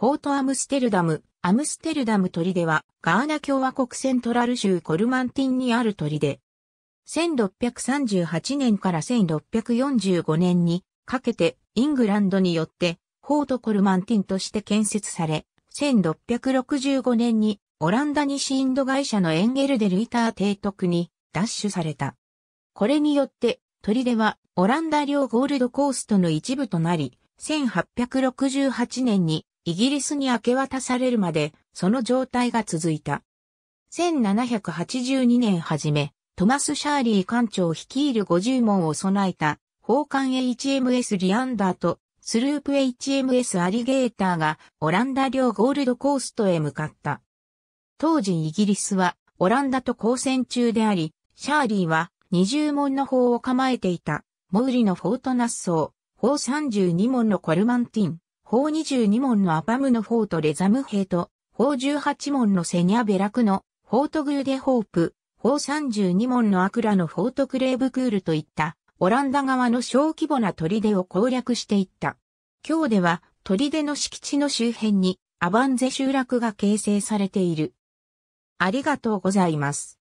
フォートアムステルダム、アムステルダム砦は、ガーナ共和国セントラル州コルマンティンにある砦。1638年から1645年にかけてイングランドによってフォートコルマンティンとして建設され、1665年にオランダ西インド会社のエンゲルデルイター提督に奪取された。これによって砦はオランダ領ゴールドコーストの一部となり、1868年にイギリスに明け渡されるまで、その状態が続いた。1782年初め、トマス・シャーリー艦長率いる50門を備えた、砲艦 HMS リアンダーとスループ HMS アリゲーターがオランダ領ゴールドコーストへ向かった。当時イギリスはオランダと交戦中であり、シャーリーは20門の砲を構えていた、モウリのフォートナッソー、砲32門のコルマンティン、法22門のアパムの法とレザム兵と、法18門のセニャベラクの、法とグーデホープ、法32門のアクラの法とクレーブクールといった、オランダ側の小規模な砦を攻略していった。今日では、砦の敷地の周辺に、アバンゼ集落が形成されている。ありがとうございます。